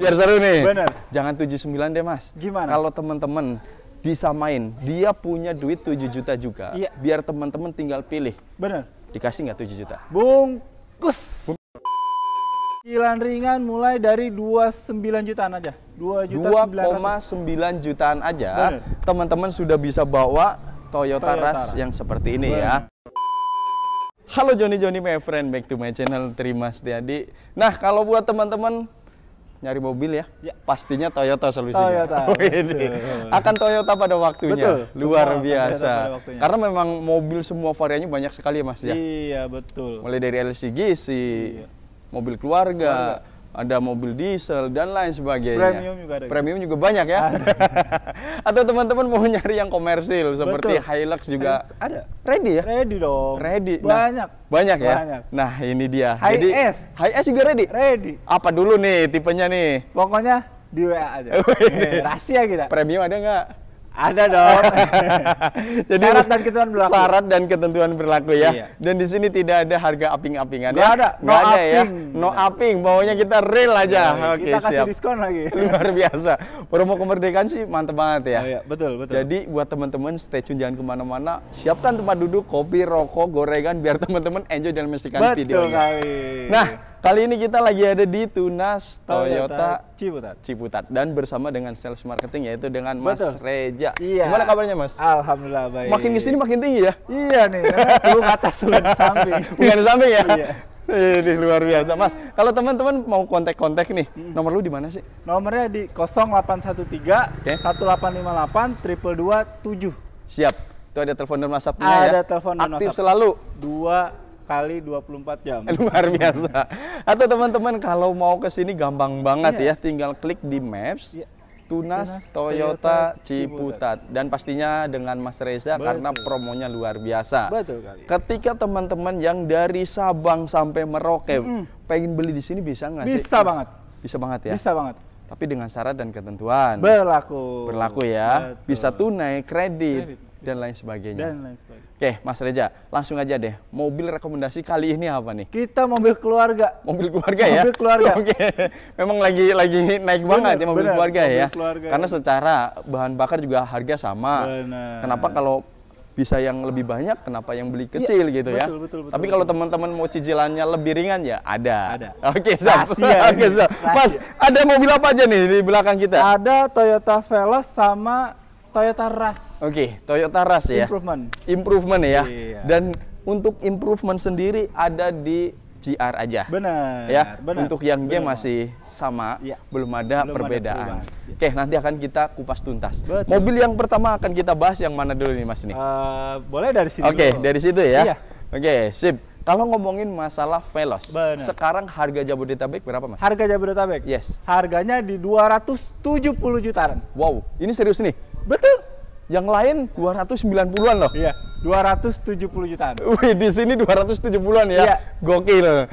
biar seru nih. Bener. Jangan 79 deh, Mas. Gimana? Kalau temen-temen disamain, dia punya duit 7 juta juga. Iya. Biar temen-temen tinggal pilih. Bener. Dikasih nggak 7 juta? Bungkus. Bung Cicilan ringan mulai dari 29 jutaan aja. 2 juta 9 jutaan aja. Teman-teman sudah bisa bawa Toyota, Toyota Rush yang seperti ini ya. Bener. ya. Halo Joni Joni my friend, back to my channel Terima Setiadi. Nah, kalau buat teman-teman nyari mobil ya, ya. pastinya Toyota solusinya. Toyota. Oh, ini. Akan Toyota pada waktunya. Betul. Luar semua biasa. Waktunya. Karena memang mobil semua variannya banyak sekali ya Mas ya. Iya, betul. Mulai dari LCGC, iya. mobil keluarga, keluarga ada mobil diesel dan lain sebagainya. Premium juga ada. Gitu. Premium juga banyak ya. Atau teman-teman mau nyari yang komersil seperti Betul. Hilux juga ada. Ready ya? Ready dong. Ready. Nah, banyak. Nah, banyak ya. Banyak. Nah, ini dia. High S. High S juga ready. Ready. Apa dulu nih tipenya nih? Pokoknya di WA aja. Oh, iya. Rahasia kita. Premium ada nggak? Ada dong. Jadi syarat dan ketentuan berlaku. Syarat dan ketentuan berlaku ya. Iya. Dan di sini tidak ada harga aping-apingan ya. ada. No Nggak ada ya. No aping. Maunya kita real aja. Ya, Oke, kita kasih siap. diskon lagi. Luar biasa. Promo kemerdekaan sih mantep banget ya. Oh, iya. Betul, betul. Jadi buat teman-teman stay tune jangan kemana-mana. Siapkan tempat duduk, kopi, rokok, gorengan biar teman-teman enjoy dan menyaksikan video. Betul kali. Nah, Kali ini kita lagi ada di Tunas Toyota, Toyota Ciputat. Ciputat dan bersama dengan sales marketing yaitu dengan Mas Betul. Reja. Iya. Gimana kabarnya Mas? Alhamdulillah baik. Makin kesini makin tinggi ya? Iya nih, Lu atas turun samping. Bukan di samping ya? Iya. Ini luar biasa, Mas. Kalau teman-teman mau kontak-kontak nih, hmm. nomor lu di mana sih? Nomornya di 0813 okay. 1858 triple dua tujuh. Siap. Itu ada telepon dan WhatsApp-nya ya. Ada telepon dan WhatsApp. Aktif selalu. Dua kali 24 jam. Luar biasa. Atau teman-teman kalau mau ke sini gampang banget iya. ya, tinggal klik di Maps. Iya. Tunas, Tunas Toyota, Toyota Ciputat. dan pastinya dengan Mas Reza Betul. karena promonya luar biasa. Betul kali. Ketika teman-teman yang dari Sabang sampai Merauke mm. pengen beli di sini bisa nggak sih? Bisa banget. Bisa banget ya. Bisa banget tapi dengan syarat dan ketentuan. Berlaku. Berlaku ya. Betul. Bisa tunai, kredit, kredit, dan lain sebagainya. Dan lain sebagainya. Oke, Mas Reja, langsung aja deh. Mobil rekomendasi kali ini apa nih? Kita mobil keluarga. Mobil keluarga ya? Mobil keluarga. Oke. Memang lagi lagi naik bener, banget ya mobil bener, keluarga mobil ya. Keluarga. Karena secara bahan bakar juga harga sama. Bener. Kenapa kalau bisa yang lebih banyak, kenapa yang beli iya, kecil ya, gitu betul, ya? Betul, betul, Tapi kalau teman-teman mau cicilannya lebih ringan ya ada. Ada. Oke, okay, Oke, okay, Mas, ada mobil apa aja nih di belakang kita? Ada Toyota Veloz sama Toyota Rush. Oke, okay, Toyota Rush ya. Improvement. Improvement ya. Iya. Dan untuk improvement sendiri ada di GR aja. Benar. Ya, benar, untuk yang G masih sama, ya. belum ada belum perbedaan. Ada Oke, nanti akan kita kupas tuntas. Betul. Mobil yang pertama akan kita bahas yang mana dulu nih Mas nih? Eh, uh, boleh dari sini Oke, okay, dari situ ya. Iya. Oke, sip. Kalau ngomongin masalah Velos, Bener. sekarang harga Jabodetabek berapa, Mas? Harga Jabodetabek? Yes. Harganya di 270 jutaan. Wow, ini serius nih. Betul. Yang lain 290-an loh. Iya, 270 jutaan. Wih, di sini 270-an ya. Iya. Gokil.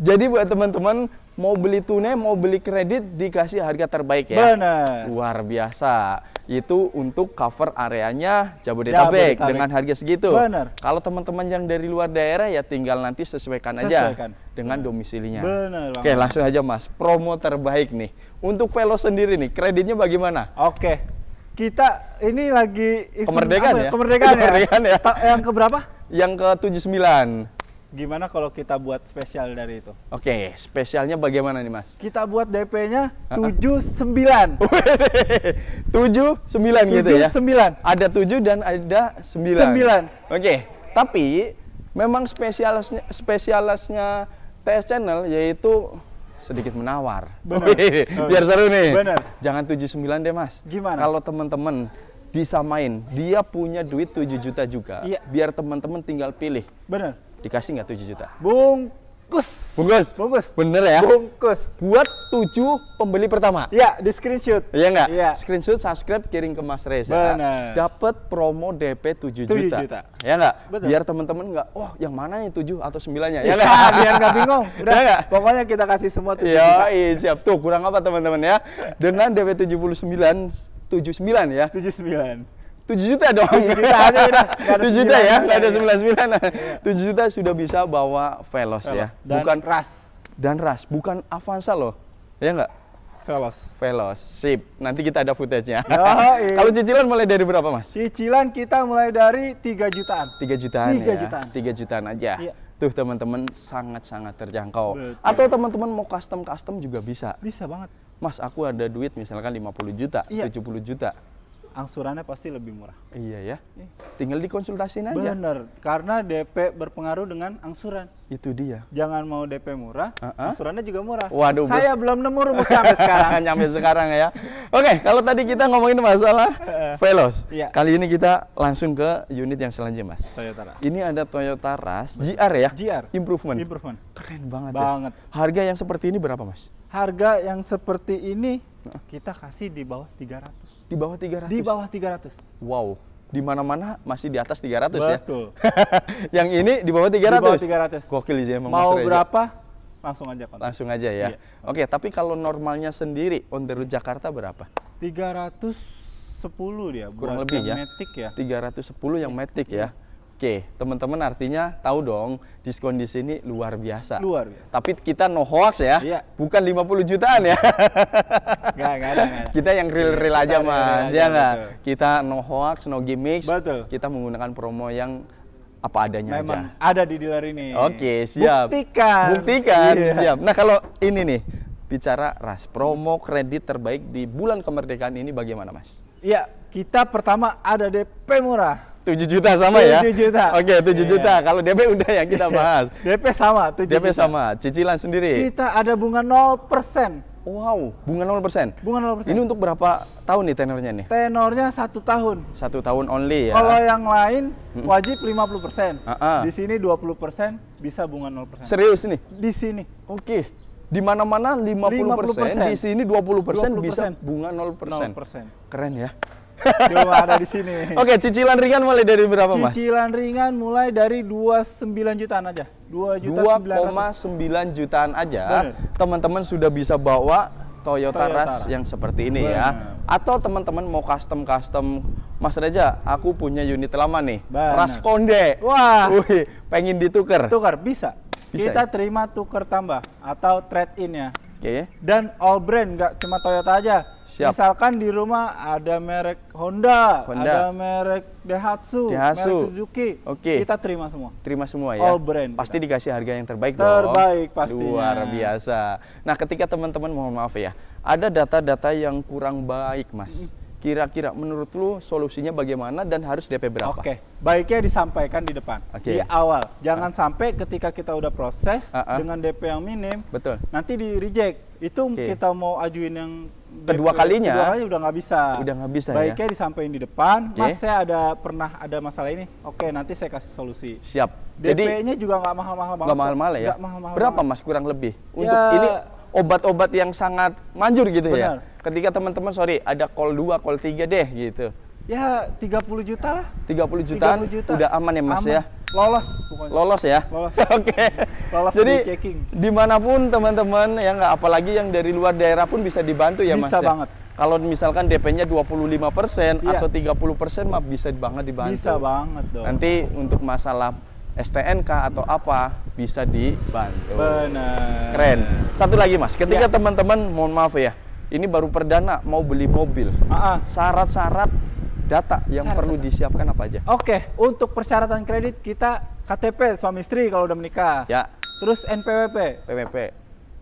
Jadi buat teman-teman mau beli tunai, mau beli kredit dikasih harga terbaik ya. Benar. Luar biasa. Itu untuk cover areanya Jabodetabek, Jabodetabek. dengan harga segitu. Benar. Kalau teman-teman yang dari luar daerah ya tinggal nanti sesuaikan, sesuaikan. aja dengan domisilinya. Benar. Oke, langsung aja Mas, promo terbaik nih. Untuk Velo sendiri nih, kreditnya bagaimana? Oke kita ini lagi kemerdekaan apa? ya? Kemerdekaan, ya? kemerdekaan ya. ya. yang ke berapa? Yang ke 79. Gimana kalau kita buat spesial dari itu? Oke, spesialnya bagaimana nih, Mas? Kita buat DP-nya 79. 79 gitu 7, ya. 79. Ada 7 dan ada 9. 9. Oke, tapi memang spesialnya spesialnya TS Channel yaitu sedikit menawar. Bener. Biar seru nih. Bener. Jangan 79 deh, Mas. Gimana? Kalau teman-teman disamain, dia punya duit 7 juta juga. Iya. Biar teman-teman tinggal pilih. Bener. Dikasih nggak 7 juta? Bung bungkus. Bungkus. Bungkus. Bener ya? Bungkus. Buat tujuh pembeli pertama. ya di screenshot. Iya enggak? ya. Screenshot, subscribe, kirim ke Mas Reza. Benar. Dapat promo DP 7, 7 juta. juta. Ya enggak? Betul. Biar teman-teman enggak, oh yang mana nih tujuh atau sembilannya ya, Ya enggak? biar enggak bingung. Udah, ya enggak? pokoknya kita kasih semua tujuh ya Iya, siap. Tuh, kurang apa teman-teman ya? Dengan DP tujuh puluh sembilan tujuh sembilan ya. tujuh sembilan Tujuh juta dong. Tujuh juta, ada juta ya, nggak ada 99. 7 ya, ya. iya. juta sudah bisa bawa Velos, ya. bukan RAS. Dan RAS, bukan Avanza loh. Ya nggak? Velos. Velos, sip. Nanti kita ada footage-nya. Kalau cicilan mulai dari berapa, Mas? Cicilan kita mulai dari 3 jutaan. 3 jutaan 3 ya? jutaan. 3 jutaan aja. Iya. Tuh teman-teman sangat-sangat terjangkau. Betul. Atau teman-teman mau custom-custom juga bisa. Bisa banget. Mas, aku ada duit misalkan 50 juta, iya. 70 juta angsurannya pasti lebih murah. Iya ya. Iya. Tinggal dikonsultasiin aja. Benar. karena DP berpengaruh dengan angsuran. Itu dia. Jangan mau DP murah, uh -huh. angsurannya juga murah. Waduh. Saya belum nemu rumus sampai sekarang. Nyampe sekarang ya. Oke, kalau tadi kita ngomongin masalah Velos. Iya. Kali ini kita langsung ke unit yang selanjutnya, Mas. Toyota Rush. Ini ada Toyota Rush GR ya? GR. Improvement. Improvement. Keren banget. Ya. Banget. Ya. Harga yang seperti ini berapa, Mas? Harga yang seperti ini kita kasih di bawah 300 di bawah 300. Di bawah 300. Wow. Di mana-mana masih di atas 300 Betul. ya. Betul. yang ini di bawah 300. Di bawah 300. Gokil sih emang Mau Mas berapa? Langsung aja kontak. Langsung aja ya. Iya. Oke, tapi kalau normalnya sendiri on the road Jakarta berapa? 310 dia kurang lebih ya. Matic ya. 310 yang Matic ya. Oke, teman-teman artinya tahu dong diskon di sini luar biasa. Luar biasa. Tapi kita no hoax ya. Iya. Bukan 50 jutaan ya. Enggak, enggak ada, ada. Kita yang real-real aja, kita Mas. Ada, enggak? Ya kita no hoax, no gimmicks. Betul. Kita menggunakan promo yang apa adanya Memang aja. ada di dealer ini. Oke, siap. Buktikan. Buktikan, iya. siap. Nah, kalau ini nih bicara ras promo kredit terbaik di bulan kemerdekaan ini bagaimana, Mas? Iya, kita pertama ada DP murah. 7 juta sama 7 ya? 7 juta. Oke, okay, 7 yeah. juta. Kalau DP udah ya kita iya. bahas. DP sama, 7 DP sama, cicilan sendiri. Kita ada bunga nol persen. Wow, bunga nol persen. Bunga nol persen. Ini untuk berapa tahun nih tenornya nih? Tenornya satu tahun. Satu tahun only ya? Kalau yang lain wajib lima puluh persen. Di sini dua puluh persen bisa bunga nol persen. Serius nih? Di sini. Oke. Okay di mana-mana puluh persen. di sini 20%, 20%. bisa bunga nol persen. Keren ya. ada di sini. Oke, cicilan ringan mulai dari berapa, Mas? Cicilan ringan mulai dari 29 jutaan aja. 2 juta 2,9 jutaan aja. Teman-teman sudah bisa bawa Toyota, Toyota Rush yang seperti ini ya. Bener. ya. Atau teman-teman mau custom-custom Mas Reja, aku punya unit lama nih. Rush Ras Konde. Wah. Wih, pengen ditukar. Tukar bisa. bisa. Kita ya? terima tuker tambah atau trade in ya. Okay. Iya, iya. dan all brand nggak cuma Toyota aja. Siap. Misalkan di rumah ada merek Honda, Honda. ada merek Daihatsu, Daihatsu, merek Suzuki, okay. kita terima semua. Terima semua ya. All brand. Pasti kita. dikasih harga yang terbaik, terbaik dong. Terbaik pastinya. Luar biasa. Nah, ketika teman-teman mohon maaf ya, ada data-data yang kurang baik, Mas kira-kira menurut lu solusinya bagaimana dan harus DP berapa? Oke, okay. baiknya disampaikan di depan, okay. di awal. Jangan uh. sampai ketika kita udah proses uh -uh. dengan DP yang minim, betul. Nanti di reject. Itu okay. kita mau ajuin yang kedua kalinya, kedua kali udah nggak bisa. Udah nggak bisa. Ya? Baiknya ya? disampaikan di depan. Okay. Mas saya ada pernah ada masalah ini. Oke, okay, nanti saya kasih solusi. Siap. DP-nya juga nggak mahal-mahal banget. Ya? Nggak mahal-mahal ya. mahal -mahal Berapa mas kurang lebih? Ya, Untuk ini obat-obat yang sangat manjur gitu ya. Benar. ya. Ketika teman-teman sorry ada call 2, call 3 deh gitu. Ya 30 juta lah. 30 juta. 30 juta. Udah aman ya Mas ya? aman. ya. Lolos pokoknya. Lolos ya. Lolos. Oke. okay. Lolos Jadi checking. dimanapun teman-teman ya nggak apalagi yang dari luar daerah pun bisa dibantu ya bisa Mas. Bisa ya? banget. Ya? Kalau misalkan DP-nya 25% iya. atau 30% mah bisa banget dibantu. Bisa banget dong. Nanti untuk masalah STNK atau apa bisa dibantu. Benar. Keren. Satu lagi mas, ketika ya. teman-teman mohon maaf ya, ini baru perdana mau beli mobil, syarat-syarat data yang syarat perlu data. disiapkan apa aja? Oke, untuk persyaratan kredit kita KTP suami istri kalau udah menikah. Ya. Terus NPWP. PWP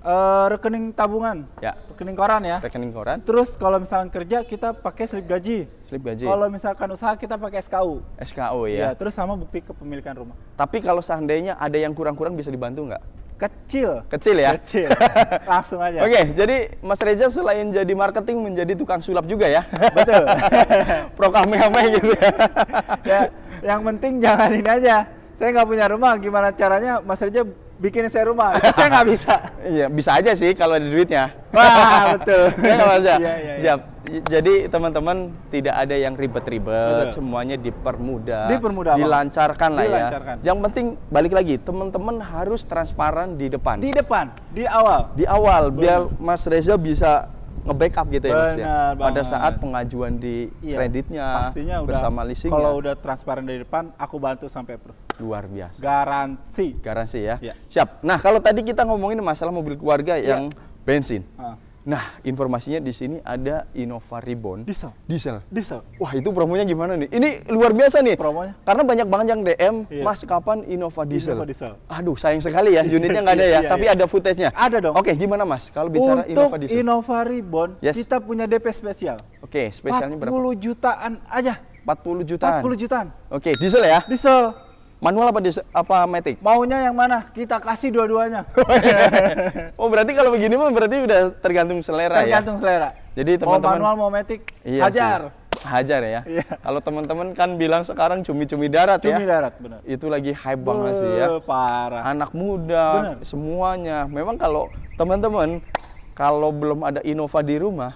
uh, rekening tabungan, ya. rekening koran ya. Rekening koran. Terus kalau misalkan kerja kita pakai slip gaji. Slip gaji. Kalau misalkan usaha kita pakai SKU. SKU ya. ya terus sama bukti kepemilikan rumah. Tapi kalau seandainya ada yang kurang-kurang bisa dibantu nggak? Kecil. Kecil ya. Kecil. Langsung aja. Oke, okay, jadi Mas Reza selain jadi marketing menjadi tukang sulap juga ya. Betul. Pro kamehame gitu ya. ya. Yang penting jangan ini aja. Saya nggak punya rumah, gimana caranya Mas Reza bikin saya rumah. saya nggak bisa. Iya, bisa aja sih kalau ada duitnya. Wah, betul. bisa. Ya, ya? Iya, iya, Iya. Jadi teman-teman tidak ada yang ribet-ribet, semuanya dipermudah, dipermudah dilancarkan lah ya. dilancarkan. ya. Yang penting balik lagi, teman-teman harus transparan di depan. Di depan, di awal. Di awal, biar Mas Reza bisa nge-backup gitu ya mas ya? Pada saat pengajuan di iya. kreditnya Pastinya udah, bersama leasing. Kalau ya? udah transparan dari depan, aku bantu sampai per. Luar biasa. Garansi. Garansi ya. ya. Siap. Nah kalau tadi kita ngomongin masalah mobil keluarga iya. yang bensin. Ah. Nah, informasinya di sini ada Innova Ribbon. Diesel. Diesel. Diesel. Wah, itu promonya gimana nih? Ini luar biasa nih. Promonya. Karena banyak banget yang DM, iya. Mas kapan Innova Diesel? Innova Diesel. Aduh, sayang sekali ya, iya, unitnya nggak ada ya. Iya, tapi iya. ada footage-nya. Ada dong. Oke, gimana Mas? Kalau bicara Untuk Innova Diesel. Untuk Innova Ribbon, yes. kita punya DP spesial. Oke, spesialnya berapa? 40 jutaan aja. 40 jutaan. 40 jutaan. Oke, diesel ya? Diesel. Manual apa di apa matic? Maunya yang mana? Kita kasih dua-duanya. Oh, iya. oh berarti kalau begini mah berarti udah tergantung selera tergantung ya. Tergantung selera. Jadi teman-teman mau manual mau matic iya hajar. Sih. Hajar ya. Iya. Kalau teman-teman kan bilang sekarang cumi-cumi darat cumi ya. Cumi darat benar. Itu lagi hype banget sih ya. Parah. Anak muda bener. semuanya. Memang kalau teman-teman kalau belum ada Innova di rumah,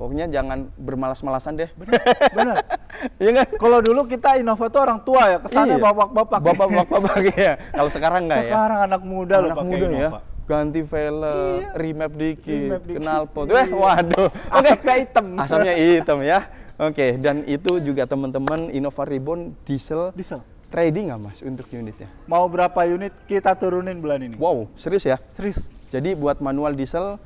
pokoknya jangan bermalas-malasan deh benar benar iya kan kalau dulu kita Innova tuh orang tua ya kesannya iya. bapak-bapak bapak-bapak ya kalau sekarang nggak ya sekarang anak muda anak pakai muda ya iya. ganti velg, iya. remap dikit, remap dikit. knalpot. Eh, iya. Eh, waduh. Asapnya hitam. Asapnya hitam ya. Oke, okay. dan itu juga teman-teman Innova Ribbon diesel. Diesel. Trading nggak mas untuk unitnya? Mau berapa unit kita turunin bulan ini? Wow, serius ya? Serius. Jadi buat manual diesel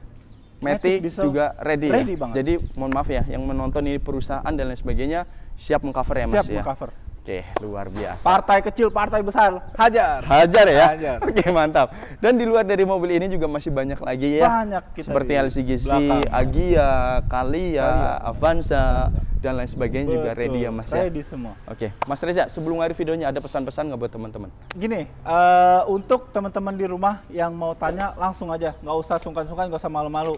Matic, juga ready. Ya. ready ya? banget. Jadi mohon maaf ya, yang menonton ini perusahaan dan lain sebagainya siap mengcover ya mas ya. Siap mengcover. Oke, luar biasa. Partai kecil, partai besar, hajar. Hajar ya. Hajar. Oke, mantap. Dan di luar dari mobil ini juga masih banyak lagi ya. Banyak kita. Seperti LCGC, Belakang. Agia, Kalia, Kalia. Avanza. Avanza dan lain sebagainya Betul. juga ready ya Mas ready ya. Ready semua. Oke, okay. Mas Reza, sebelum ngaruh videonya ada pesan-pesan nggak buat teman-teman? Gini, uh, untuk teman-teman di rumah yang mau tanya langsung aja, nggak usah sungkan-sungkan, nggak usah malu-malu.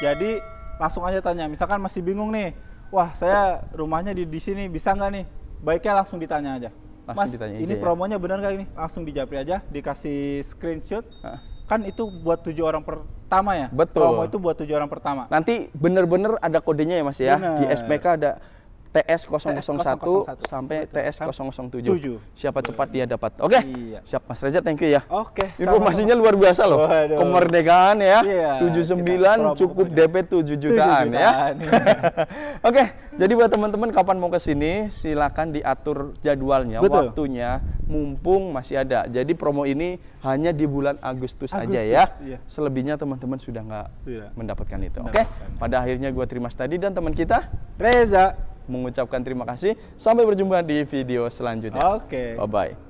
Jadi langsung aja tanya. Misalkan masih bingung nih, wah saya rumahnya di di sini bisa nggak nih? Baiknya langsung ditanya aja. Langsung Mas, ditanya ini aja, ya. promonya ya? benar nggak ini? Langsung dijapri aja, dikasih screenshot. Hah? kan itu buat tujuh orang pertama ya. Betul. Promo itu buat tujuh orang pertama. Nanti bener-bener ada kodenya ya Mas ya. Bener. Di SPK ada TS001 sampai TS007. Siapa cepat dia dapat. Oke. Okay. Iya. Siap Mas Reza, thank you ya. Oke. Informasinya luar biasa loh. Kemerdekaan ya. Yeah, 79 cukup DP 7 jutaan, ya. Iya. Oke, jadi buat teman-teman kapan mau ke sini silakan diatur jadwalnya, Betul. waktunya mumpung masih ada. Jadi promo ini hanya di bulan Agustus, aja ya. Iya. Selebihnya teman-teman sudah nggak mendapatkan itu. Oke. Pada akhirnya gua terima tadi dan teman kita Reza mengucapkan terima kasih. Sampai berjumpa di video selanjutnya. Oke. Okay. Bye-bye.